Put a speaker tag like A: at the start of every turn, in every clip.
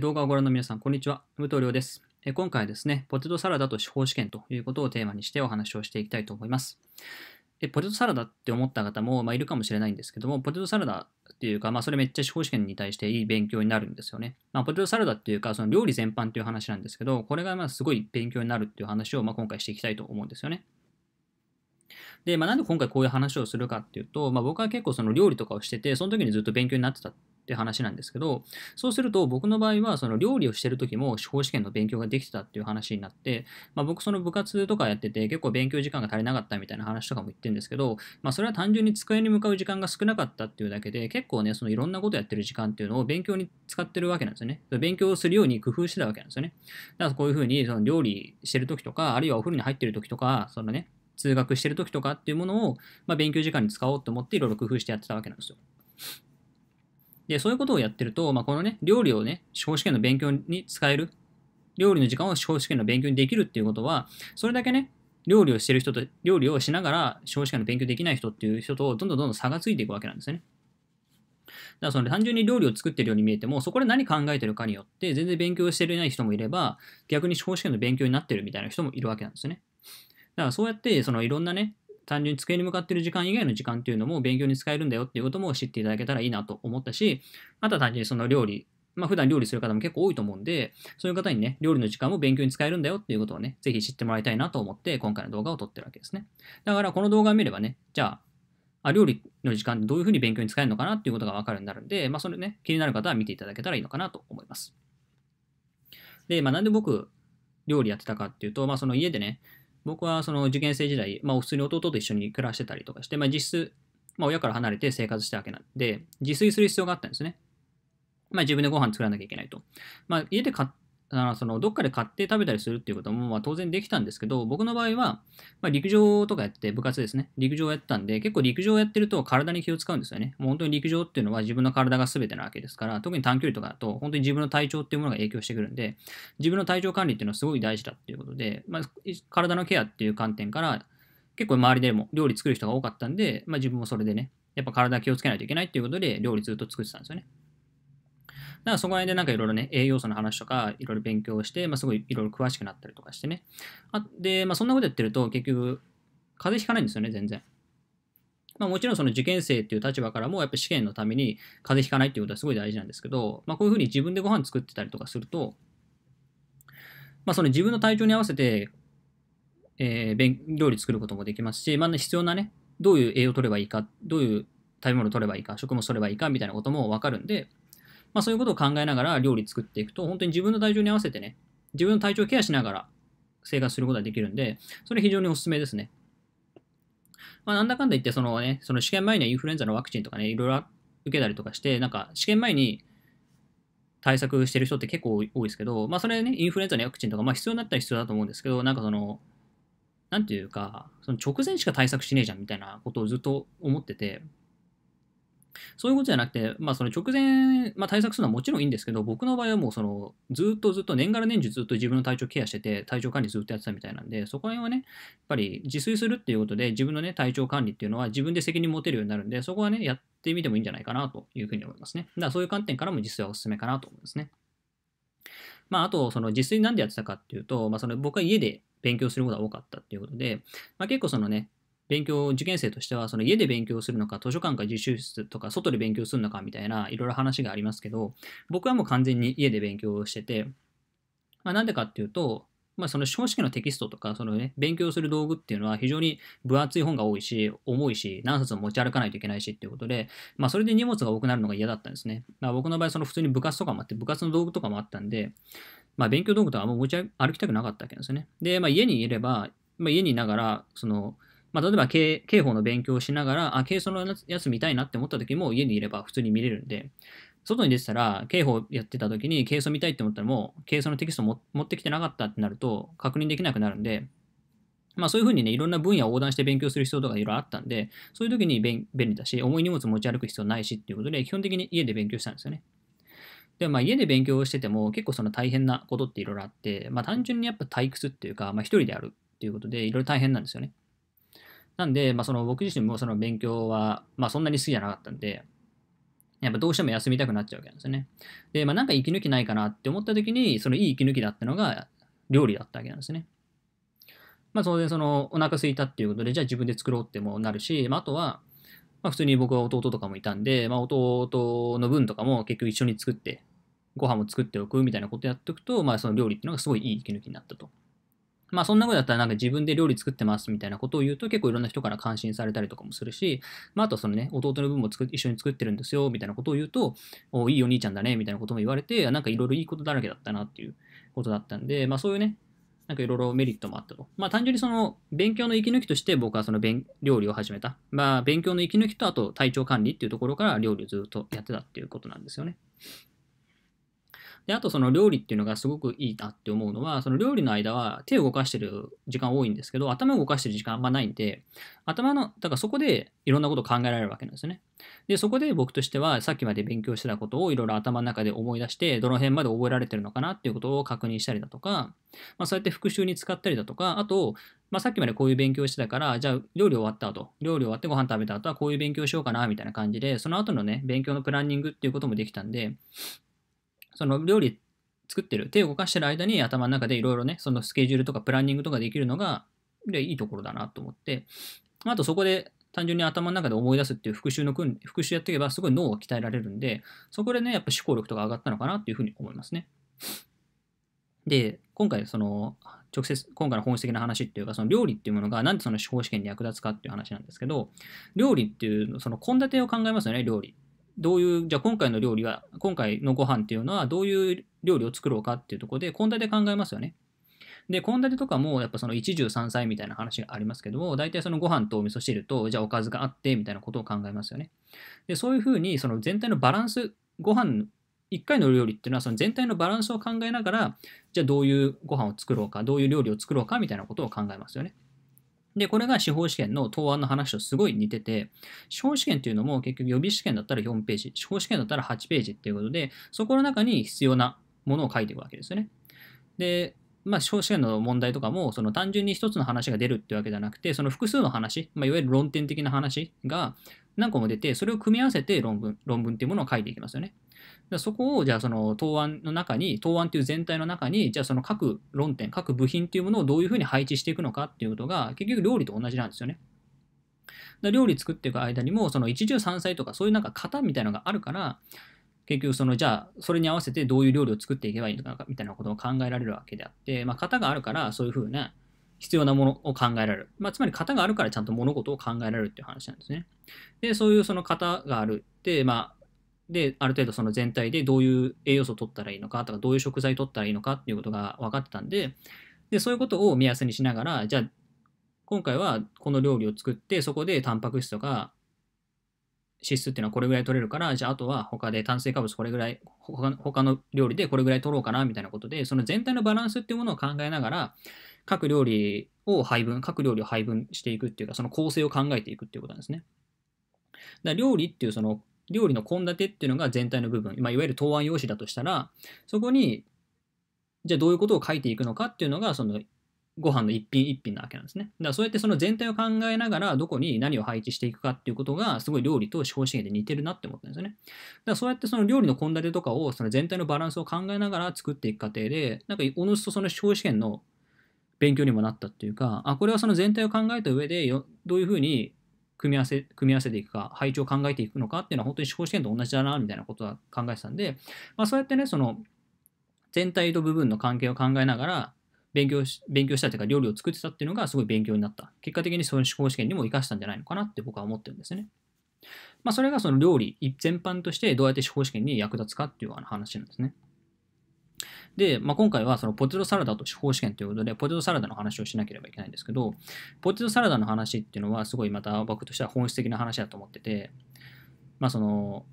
A: 動画をご覧の皆さん、こんにちは。武藤亮です。今回はですね、ポテトサラダと司法試験ということをテーマにしてお話をしていきたいと思います。ポテトサラダって思った方も、まあ、いるかもしれないんですけども、ポテトサラダっていうか、まあ、それめっちゃ司法試験に対していい勉強になるんですよね。まあ、ポテトサラダっていうか、その料理全般っていう話なんですけど、これがまあすごい勉強になるっていう話を、まあ、今回していきたいと思うんですよね。で、まあ、なんで今回こういう話をするかっていうと、まあ、僕は結構その料理とかをしてて、その時にずっと勉強になってたっって話なんですけど、そうすると僕の場合はその料理をしてる時も司法試験の勉強ができてたっていう話になって、まあ、僕その部活とかやってて結構勉強時間が足りなかったみたいな話とかも言ってるんですけど、まあ、それは単純に机に向かう時間が少なかったっていうだけで、結構ね、そのいろんなことやってる時間っていうのを勉強に使ってるわけなんですよね。勉強するように工夫してたわけなんですよね。だからこういうふうにその料理してる時とか、あるいはお風呂に入ってる時とか、そのね、通学してる時とかっていうものを、まあ、勉強時間に使おうと思っていろいろ工夫してやってたわけなんですよ。で、そういうことをやってると、まあ、このね、料理をね、司法試験の勉強に使える、料理の時間を司法試験の勉強にできるっていうことは、それだけね、料理をしてる人と、料理をしながら司法試験の勉強できない人っていう人と、どんどんどんどん差がついていくわけなんですね。だからその単純に料理を作ってるように見えても、そこで何考えてるかによって、全然勉強してない人もいれば、逆に司法試験の勉強になってるみたいな人もいるわけなんですね。だからそうやって、そのいろんなね、単純に机に向かってる時間以外の時間っていうのも勉強に使えるんだよっていうことも知っていただけたらいいなと思ったし、あとは単純にその料理、まあ普段料理する方も結構多いと思うんで、そういう方にね、料理の時間も勉強に使えるんだよっていうことをね、ぜひ知ってもらいたいなと思って今回の動画を撮ってるわけですね。だからこの動画を見ればね、じゃあ、あ料理の時間ってどういうふうに勉強に使えるのかなっていうことがわかるようになるんで、まあそれね、気になる方は見ていただけたらいいのかなと思います。で、まあなんで僕、料理やってたかっていうと、まあその家でね、僕はその受験生時代、まあ、普通に弟と一緒に暮らしてたりとかして、まあ、実質、まあ、親から離れて生活したわけなんで、自炊する必要があったんですね。まあ、自分でご飯作らなきゃいけないと。まあ、家で買っだからそのどっかで買って食べたりするっていうこともまあ当然できたんですけど、僕の場合は、まあ、陸上とかやって、部活ですね、陸上やったんで、結構陸上やってると体に気を使うんですよね。もう本当に陸上っていうのは自分の体が全てなわけですから、特に短距離とかだと、本当に自分の体調っていうものが影響してくるんで、自分の体調管理っていうのはすごい大事だっていうことで、まあ、体のケアっていう観点から、結構周りでも料理作る人が多かったんで、まあ、自分もそれでね、やっぱ体気をつけないといけないっていうことで料理ずっと作ってたんですよね。なんかそこら辺でなんかいろいろね、栄養素の話とかいろいろ勉強して、まあ、すごいいろいろ詳しくなったりとかしてね。あで、まあ、そんなことやってると結局、風邪ひかないんですよね、全然。まあ、もちろんその受験生っていう立場からもやっぱ試験のために風邪ひかないっていうことはすごい大事なんですけど、まあ、こういうふうに自分でご飯作ってたりとかすると、まあ、その自分の体調に合わせて、えー、料理作ることもできますし、まあ、必要なね、どういう栄養を取ればいいか、どういう食べ物を取ればいいか、食物を取ればいいかみたいなこともわかるんで、まあ、そういうことを考えながら料理作っていくと、本当に自分の体調に合わせてね、自分の体調をケアしながら生活することができるんで、それ非常におすすめですね。まあ、なんだかんだ言って、そのね、その試験前にはインフルエンザのワクチンとかね、いろいろ受けたりとかして、なんか試験前に対策してる人って結構多いですけど、まあそれね、インフルエンザのワクチンとか、まあ必要になったら必要だと思うんですけど、なんかその、なんていうか、その直前しか対策しねえじゃんみたいなことをずっと思ってて、そういうことじゃなくて、まあ、その直前、まあ、対策するのはもちろんいいんですけど、僕の場合はもうそのずっとずっと年がら年中ずっと自分の体調ケアしてて、体調管理ずっとやってたみたいなんで、そこら辺はね、やっぱり自炊するっていうことで、自分のね、体調管理っていうのは自分で責任持てるようになるんで、そこはね、やってみてもいいんじゃないかなというふうに思いますね。だからそういう観点からも実際はおすすめかなと思いますね。まあ、あと、その自炊なんでやってたかっていうと、まあ、その僕は家で勉強することが多かったっていうことで、まあ、結構そのね、勉強、受験生としては、その家で勉強するのか、図書館か自習室とか、外で勉強するのかみたいな、いろいろ話がありますけど、僕はもう完全に家で勉強してて、まあ、なんでかっていうと、まあ、その司法試験のテキストとか、そのね、勉強する道具っていうのは非常に分厚い本が多いし、重いし、何冊も持ち歩かないといけないしっていうことで、まあ、それで荷物が多くなるのが嫌だったんですね。まあ、僕の場合、その普通に部活とかもあって、部活の道具とかもあったんで、まあ、勉強道具とかあんま持ち歩きたくなかったわけですよね。で、まあ、家にいれば、まあ、家にいながら、その、まあ、例えば刑、刑法の勉強をしながら、あ、刑訴のやつ見たいなって思った時も家にいれば普通に見れるんで、外に出てたら、刑法やってた時に刑訴見たいって思ったらもう、刑訴のテキストも持ってきてなかったってなると確認できなくなるんで、まあそういうふうにね、いろんな分野を横断して勉強する必要とかいろいろあったんで、そういう時に便利だし、重い荷物持ち歩く必要ないしっていうことで、基本的に家で勉強したんですよね。で、まあ家で勉強してても結構その大変なことっていろいろあって、まあ単純にやっぱ退屈っていうか、まあ一人であるっていうことでいろいろ大変なんですよね。なんで、まあ、その僕自身もその勉強は、まあ、そんなに好きじゃなかったんで、やっぱどうしても休みたくなっちゃうわけなんですよね。で、まあ、なんか息抜きないかなって思った時に、そのいい息抜きだったのが料理だったわけなんですね。まあ、当然そのお腹空いたっていうことで、じゃあ自分で作ろうってもなるし、まあ、あとは、まあ、普通に僕は弟とかもいたんで、まあ、弟の分とかも結局一緒に作って、ご飯も作っておくみたいなことやっておくと、まあ、その料理っていうのがすごいいい息抜きになったと。まあそんなことだったらなんか自分で料理作ってますみたいなことを言うと結構いろんな人から感心されたりとかもするし、まああとそのね、弟の分も一緒に作ってるんですよみたいなことを言うと、おいいお兄ちゃんだねみたいなことも言われて、なんかいろいろいいことだらけだったなっていうことだったんで、まあそういうね、なんかいろいろメリットもあったと。まあ単純にその勉強の息抜きとして僕はその料理を始めた。まあ勉強の息抜きとあと体調管理っていうところから料理をずっとやってたっていうことなんですよね。で、あとその料理っていうのがすごくいいなって思うのは、その料理の間は手を動かしてる時間多いんですけど、頭を動かしてる時間あんまないんで、頭の、だからそこでいろんなこと考えられるわけなんですね。で、そこで僕としてはさっきまで勉強してたことをいろいろ頭の中で思い出して、どの辺まで覚えられてるのかなっていうことを確認したりだとか、まあ、そうやって復習に使ったりだとか、あと、まあ、さっきまでこういう勉強してたから、じゃあ料理終わった後、料理終わってご飯食べた後はこういう勉強しようかな、みたいな感じで、その後のね、勉強のプランニングっていうこともできたんで、その料理作ってる、手を動かしてる間に頭の中でいろいろね、そのスケジュールとかプランニングとかできるのが、で、いいところだなと思って、あとそこで単純に頭の中で思い出すっていう復習の訓、復習やっていけばすごい脳は鍛えられるんで、そこでね、やっぱ思考力とか上がったのかなっていうふうに思いますね。で、今回その、直接、今回の本質的な話っていうか、その料理っていうものがなんでその司法試験に役立つかっていう話なんですけど、料理っていう、その献立を考えますよね、料理。どういう、じゃあ今回の料理は、今回のご飯っていうのはどういう料理を作ろうかっていうところで、献立考えますよね。で、献立とかも、やっぱその一汁三菜みたいな話がありますけども、大体そのご飯とお味噌汁と、じゃあおかずがあって、みたいなことを考えますよね。で、そういうふうに、その全体のバランス、ご飯、1回の料理っていうのは、その全体のバランスを考えながら、じゃあどういうご飯を作ろうか、どういう料理を作ろうか、みたいなことを考えますよね。で、これが司法試験の答案の話とすごい似てて、司法試験っていうのも結局予備試験だったら4ページ、司法試験だったら8ページっていうことで、そこの中に必要なものを書いていくわけですよね。で、まあ、司法試験の問題とかも、その単純に一つの話が出るってわけじゃなくて、その複数の話、まあ、いわゆる論点的な話が何個も出て、それを組み合わせて論文、論文っていうものを書いていきますよね。そこを、じゃあその答案の中に、答案という全体の中に、じゃあその各論点、各部品っていうものをどういうふうに配置していくのかっていうことが、結局料理と同じなんですよね。だ料理作っていく間にも、その一汁三菜とかそういうなんか型みたいなのがあるから、結局そのじゃあそれに合わせてどういう料理を作っていけばいいのかみたいなことを考えられるわけであって、まあ、型があるからそういうふうな必要なものを考えられる、まあ、つまり型があるからちゃんと物事を考えられるっていう話なんですねでそういうその型があるって、まあ、で、ある程度その全体でどういう栄養素を取ったらいいのかとか、どういう食材を取ったらいいのかっていうことが分かってたんで、で、そういうことを目安にしながら、じゃあ、今回はこの料理を作って、そこでタンパク質とか脂質っていうのはこれぐらい取れるから、じゃああとは他で炭水化物これぐらい、他の料理でこれぐらい取ろうかなみたいなことで、その全体のバランスっていうものを考えながら、各料理を配分、各料理を配分していくっていうか、その構成を考えていくっていうことなんですね。だ料理っていうその料理の献立っていうのが全体の部分、まあ、いわゆる答案用紙だとしたら、そこに、じゃあどういうことを書いていくのかっていうのが、その、ご飯の一品一品なわけなんですね。だからそうやってその全体を考えながら、どこに何を配置していくかっていうことが、すごい料理と司法試験で似てるなって思ったんですよね。だからそうやってその料理の献立とかを、その全体のバランスを考えながら作っていく過程で、なんかおのずとその司法試験の勉強にもなったっていうか、あ、これはその全体を考えた上でどういうふうに組み合わせ、組み合わせていくか、配置を考えていくのかっていうのは本当に司法試験と同じだな、みたいなことは考えてたんで、まあそうやってね、その全体と部分の関係を考えながら、勉強し、勉強したというか料理を作ってたっていうのがすごい勉強になった。結果的にその司法試験にも生かしたんじゃないのかなって僕は思ってるんですね。まあそれがその料理全般としてどうやって司法試験に役立つかっていう話なんですね。で、まあ、今回はそのポテトサラダと司法試験ということで、ポテトサラダの話をしなければいけないんですけど、ポテトサラダの話っていうのはすごいまた僕としては本質的な話だと思ってて、まあその、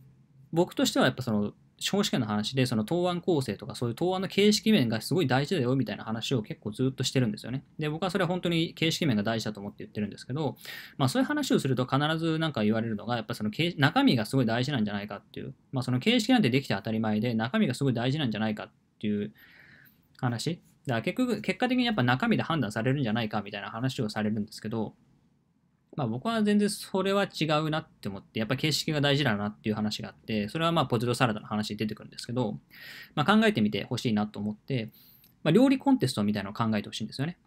A: 僕としてはやっぱその、司法試験の話で、その答案構成とか、そういう答案の形式面がすごい大事だよみたいな話を結構ずっとしてるんですよね。で、僕はそれは本当に形式面が大事だと思って言ってるんですけど、まあそういう話をすると必ずなんか言われるのが、やっぱその中身がすごい大事なんじゃないかっていう、まあその形式なんてできて当たり前で、中身がすごい大事なんじゃないかってていう話。だから結局、結果的にやっぱ中身で判断されるんじゃないかみたいな話をされるんですけど、まあ僕は全然それは違うなって思って、やっぱ形式が大事だなっていう話があって、それはまあポテトサラダの話に出てくるんですけど、まあ考えてみてほしいなと思って、まあ料理コンテストみたいなのを考えてほしいんですよね。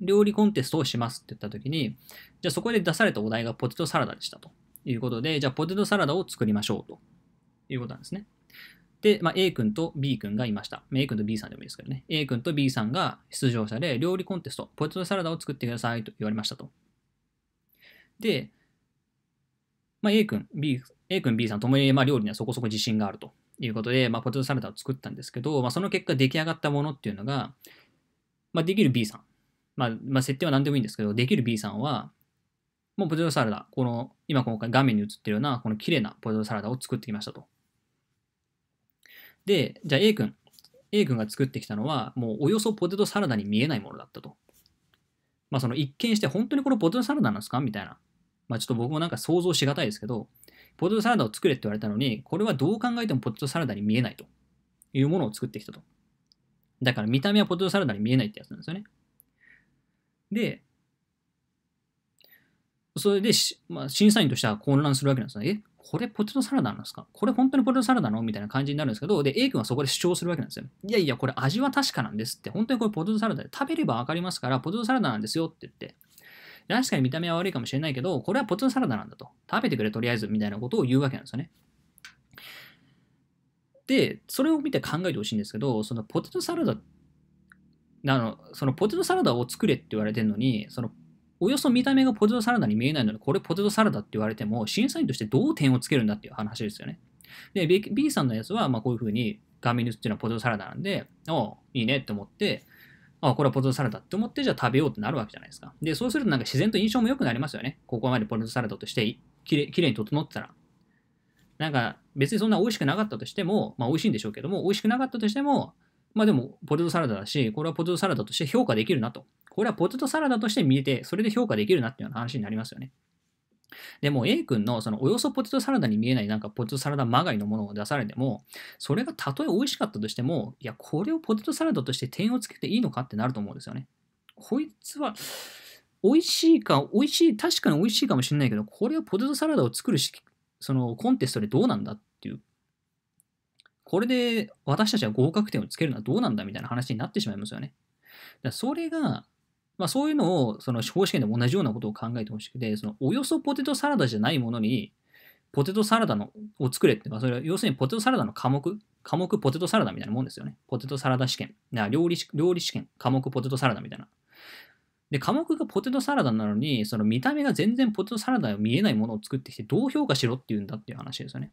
A: 料理コンテストをしますって言った時に、じゃあそこで出されたお題がポテトサラダでしたということで、じゃあポテトサラダを作りましょうということなんですね。で、まあ、A 君と B 君がいました。まあ、A 君と B さんでもいいですけどね。A 君と B さんが出場者で、料理コンテスト、ポテトサラダを作ってくださいと言われましたと。で、まあ、A 君、B、A 君、B さんともに、まあ、料理にはそこそこ自信があるということで、まあ、ポテトサラダを作ったんですけど、まあ、その結果出来上がったものっていうのが、まあ、できる B さん。まあ、まあ、設定は何でもいいんですけど、できる B さんは、もうポテトサラダ、この、今今回画面に映ってるような、この綺麗なポテトサラダを作ってきましたと。で、じゃあ A 君。A 君が作ってきたのは、もうおよそポテトサラダに見えないものだったと。まあその一見して本当にこれポテトサラダなんですかみたいな。まあちょっと僕もなんか想像しがたいですけど、ポテトサラダを作れって言われたのに、これはどう考えてもポテトサラダに見えないというものを作ってきたと。だから見た目はポテトサラダに見えないってやつなんですよね。で、それで、まあ、審査員としては混乱するわけなんですね。えこれポテトサラダなんですかこれ本当にポテトサラダのみたいな感じになるんですけど、で、A 君はそこで主張するわけなんですよ。いやいや、これ味は確かなんですって。本当にこれポテトサラダで食べればわかりますから、ポテトサラダなんですよって言って。確かに見た目は悪いかもしれないけど、これはポテトサラダなんだと。食べてくれ、とりあえず、みたいなことを言うわけなんですよね。で、それを見て考えてほしいんですけど、そのポテトサラダ、あの、そのポテトサラダを作れって言われてるのに、そのおよそ見た目がポテトサラダに見えないのに、これポテトサラダって言われても、審査員としてどう点をつけるんだっていう話ですよね。で、B, B さんのやつは、まこういう風に、ガーミンスっていうのはポテトサラダなんで、おいいねって思って、あ、これはポテトサラダって思って、じゃあ食べようってなるわけじゃないですか。で、そうするとなんか自然と印象も良くなりますよね。ここまでポテトサラダとしてきれきれいに整ってたら。なんか別にそんな美味しくなかったとしても、まあ美味しいんでしょうけども、美味しくなかったとしても、まあでも、ポテトサラダだし、これはポテトサラダとして評価できるなと。これはポテトサラダとして見えて、それで評価できるなっていうような話になりますよね。でも A 君のそのおよそポテトサラダに見えないなんかポテトサラダまがいのものを出されても、それがたとえ美味しかったとしても、いや、これをポテトサラダとして点をつけていいのかってなると思うんですよね。こいつは、美味しいか、美味しい、確かに美味しいかもしれないけど、これをポテトサラダを作るし、そのコンテストでどうなんだこれで私たちは合格点をつけるのはどうなんだみたいな話になってしまいますよね。だそれが、まあ、そういうのをその司法試験でも同じようなことを考えてほしくて、そのおよそポテトサラダじゃないものに、ポテトサラダのを作れって、まあ、それは要するにポテトサラダの科目、科目ポテトサラダみたいなもんですよね。ポテトサラダ試験。な料理料理試験、科目ポテトサラダみたいな。で、科目がポテトサラダなのに、その見た目が全然ポテトサラダを見えないものを作ってきて、どう評価しろっていうんだっていう話ですよね。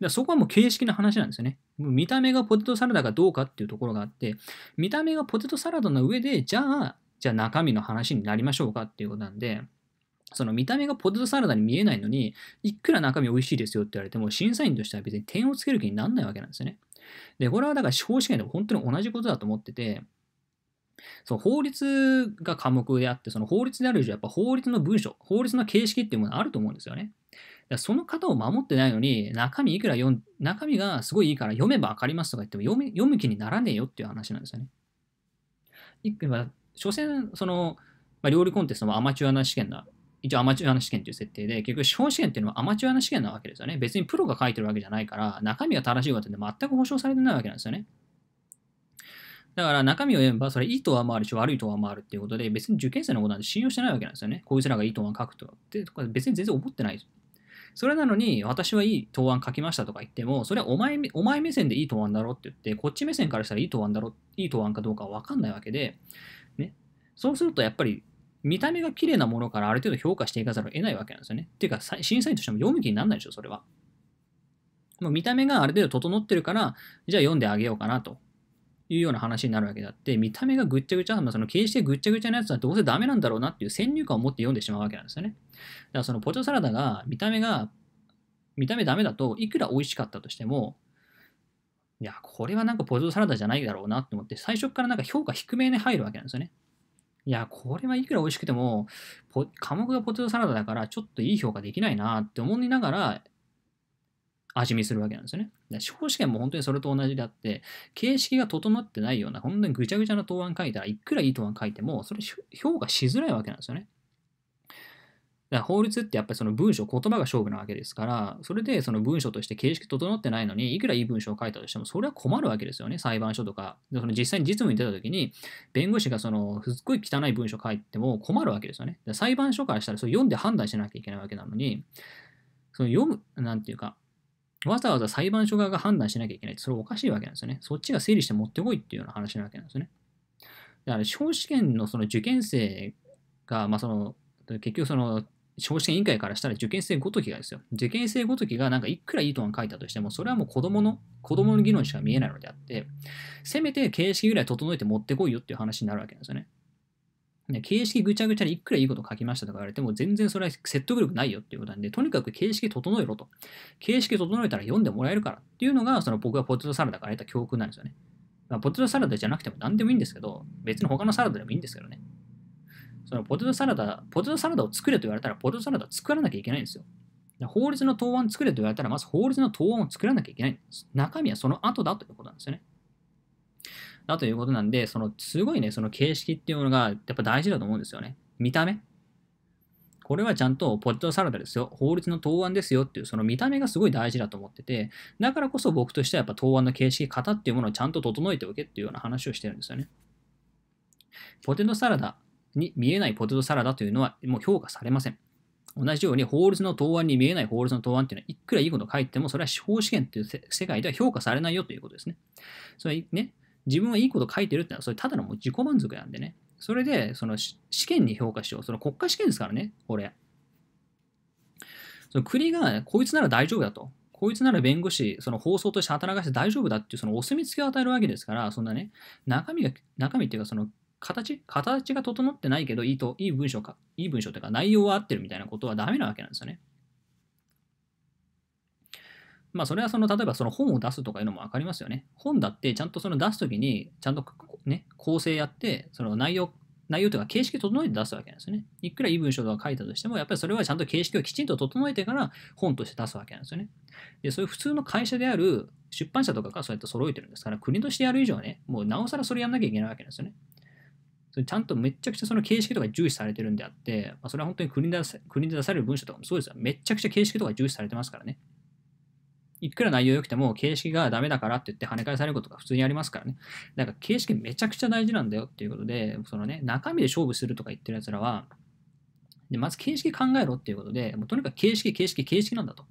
A: だそこはもう形式の話なんですよね。見た目がポテトサラダかどうかっていうところがあって、見た目がポテトサラダの上で、じゃあ、じゃあ中身の話になりましょうかっていうことなんで、その見た目がポテトサラダに見えないのに、いくら中身美味しいですよって言われても、審査員としては別に点をつける気にならないわけなんですよね。で、これはだから司法試験でも本当に同じことだと思ってて、そう法律が科目であって、その法律である以上、やっぱ法律の文書、法律の形式っていうものあると思うんですよね。その方を守ってないのに、中身いくら読ん、中身がすごいいいから読めばわかりますとか言っても読読む気にならねえよっていう話なんですよね。いくら、所詮、その、まあ、料理コンテストもアマチュアな試験だ。一応アマチュアな試験という設定で、結局司法試験っていうのはアマチュアな試験なわけですよね。別にプロが書いてるわけじゃないから、中身が正しいわけで全く保証されてないわけなんですよね。だから中身を読めば、それいいとは回るし、悪いとは回るっていうことで、別に受験生のことなんて信用してないわけなんですよね。こいつらがいいとは書くと。で、別に全然思ってないそれなのに、私はいい答案書きましたとか言っても、それはお前、お前目線でいい答案だろって言って、こっち目線からしたらいい答案だろ、いい答案かどうかはわかんないわけで、ね。そうするとやっぱり、見た目が綺麗なものからある程度評価していかざるを得ないわけなんですよね。っていうか、審査員としても読む気にならないでしょ、それは。もう見た目がある程度整ってるから、じゃあ読んであげようかなというような話になるわけであって、見た目がぐっちゃぐちゃ、まあ、その形てぐっちゃぐちゃなやつはどうせダメなんだろうなっていう先入観を持って読んでしまうわけなんですよね。だからそのポテトサラダが見た目が、見た目ダメだといくら美味しかったとしても、いや、これはなんかポテトサラダじゃないだろうなと思って、最初からなんか評価低めに入るわけなんですよね。いや、これはいくら美味しくても、科目がポテトサラダだからちょっといい評価できないなって思いながら味見するわけなんですよね。司法試験も本当にそれと同じであって、形式が整ってないような、本当にぐちゃぐちゃな答案書いたらいくらいい答案書いても、それ評価しづらいわけなんですよね。だから法律ってやっぱりその文章、言葉が勝負なわけですから、それでその文章として形式整ってないのに、いくらいい文章を書いたとしても、それは困るわけですよね、裁判所とか。でその実際に実務に出た時に、弁護士がその、すっごい汚い文章書いても困るわけですよね。裁判所からしたらそれ読んで判断しなきゃいけないわけなのに、その読む、なんていうか、わざわざ裁判所側が判断しなきゃいけないって、それおかしいわけなんですよね。そっちが整理して持ってこいっていうような話なわけなんですよね。だから、司法試験のその受験生が、まあ、その、結局その、司法試験委員会からしたら受験生ごときがですよ。受験生ごときがなんかいくらいい答案書いたとしても、それはもう子供の、子供の議論しか見えないのであって、せめて形式ぐらい整えて持ってこいよっていう話になるわけなんですよね。形式ぐちゃぐちゃにいくらいいこと書きましたとか言われても全然それは説得力ないよっていうことなんで、とにかく形式整えろと。形式整えたら読んでもらえるからっていうのが、その僕がポテトサラダから得た教訓なんですよね。まあ、ポテトサラダじゃなくても何でもいいんですけど、別に他のサラダでもいいんですけどね。そのポテトサラダ、ポテトサラダを作れと言われたらポテトサラダ作らなきゃいけないんですよ。法律の答案作れと言われたら、まず法律の答案を作らなきゃいけないんです。中身はその後だということなんですよね。だということなんで、そのすごいね、その形式っていうものがやっぱ大事だと思うんですよね。見た目。これはちゃんとポテトサラダですよ。法律の答案ですよっていう、その見た目がすごい大事だと思ってて、だからこそ僕としてはやっぱ答案の形式、型っていうものをちゃんと整えておけっていうような話をしてるんですよね。ポテトサラダに見えないポテトサラダというのはもう評価されません。同じように法律の答案に見えない法律の答案っていうのは、いくらいいこと書いても、それは司法試験っていう世界では評価されないよということですね。それね、自分はいいこと書いてるってのは、それただのもう自己満足なんでね。それで、その試験に評価しよう。その国家試験ですからね、これ。その国が、こいつなら大丈夫だと。こいつなら弁護士、その放送として働かせて大丈夫だっていう、そのお墨付きを与えるわけですから、そんなね、中身が、中身っていうか、その形形が整ってないけど、いいと、いい文章か、いい文章っていうか、内容は合ってるみたいなことはダメなわけなんですよね。まあそれはその例えばその本を出すとかいうのも分かりますよね。本だってちゃんとその出す時にちゃんとね構成やってその内容内容というか形式整えて出すわけなんですよね。いくらいい文章とか書いたとしても、やっぱりそれはちゃんと形式をきちんと整えてから本として出すわけなんですよね。で、そういう普通の会社である出版社とかがそうやって揃えてるんですから、国としてやる以上はね、もうなおさらそれやんなきゃいけないわけなんですよね。それちゃんとめちゃくちゃその形式とか重視されてるんであって、まあ、それは本当に国で国で出される文章とかもそうですよ。めちゃくちゃ形式とか重視されてますからね。いくら内容良くても形式がダメだからって言って跳ね返されることが普通にありますからね。だから形式めちゃくちゃ大事なんだよっていうことで、そのね、中身で勝負するとか言ってる奴らは、でまず形式考えろっていうことで、もうとにかく形式、形式、形式なんだと。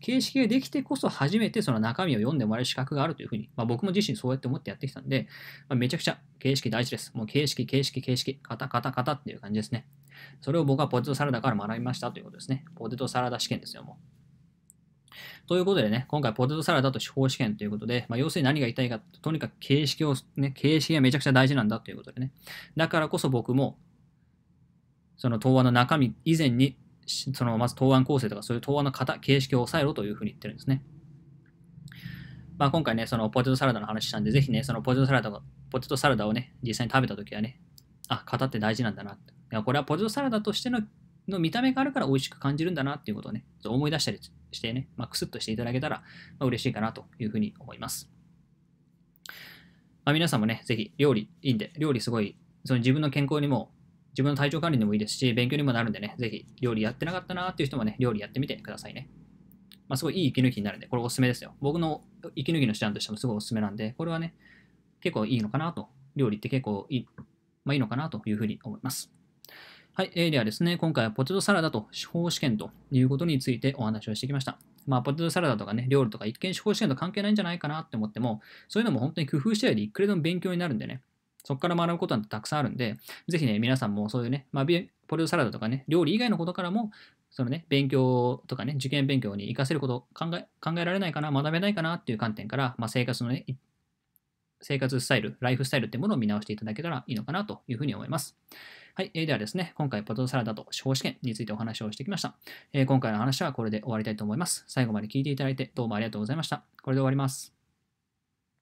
A: 形式ができてこそ初めてその中身を読んでもらえる資格があるというふうに、まあ、僕も自身そうやって思ってやってきたんで、まあ、めちゃくちゃ形式大事です。もう形式、形式、形式、カタカタカタっていう感じですね。それを僕はポテトサラダから学びましたということですね。ポテトサラダ試験ですよ、もう。ということでね、今回ポテトサラダと司法試験ということで、まあ、要するに何が言いたいか、とにかく形式を、ね、形式がめちゃくちゃ大事なんだということでね。だからこそ僕も、その答案の中身以前に、そのまず答案構成とかそういう答案の型、形式を抑えろというふうに言ってるんですね。まあ、今回ね、そのポテトサラダの話したんで、ぜひね、そのポテトサラダをポテトサラダをね、実際に食べたときはね、あ、型って大事なんだないやこれはポテトサラダとしてのの見た目があるから美味しく感じるんだなっていうことをね、思い出したりしてね、まあ、クスッとしていただけたら、ま嬉しいかなというふうに思います。まあ、皆さんもね、ぜひ料理いいんで、料理すごい、その自分の健康にも、自分の体調管理にもいいですし、勉強にもなるんでね、ぜひ料理やってなかったなっていう人もね、料理やってみてくださいね。まあ、すごいいい息抜きになるんで、これおすすめですよ。僕の息抜きの手段としてもすごいおすすめなんで、これはね、結構いいのかなと、料理って結構いい、まあいいのかなというふうに思います。はい、えー、ではですね、今回はポテトサラダと司法試験ということについてお話をしてきました。まあ、ポテトサラダとかね、料理とか一見司法試験と関係ないんじゃないかなって思っても、そういうのも本当に工夫したよりいくらでも勉強になるんでね、そこから学ぶことなんてたくさんあるんで、ぜひね、皆さんもそういうね、まあ、ポテトサラダとかね、料理以外のことからも、そのね、勉強とかね、受験勉強に活かせること考え、考えられないかな、学べないかなっていう観点から、まあ、生活のね、生活スタイル、ライフスタイルってものを見直していただけたらいいのかなというふうに思います。はい、えー、ではですね、今回ポテトサラダと司法試験についてお話をしてきました、えー、今回の話はこれで終わりたいと思います。最後まで聞いていただいてどうもありがとうございました。これで終わります。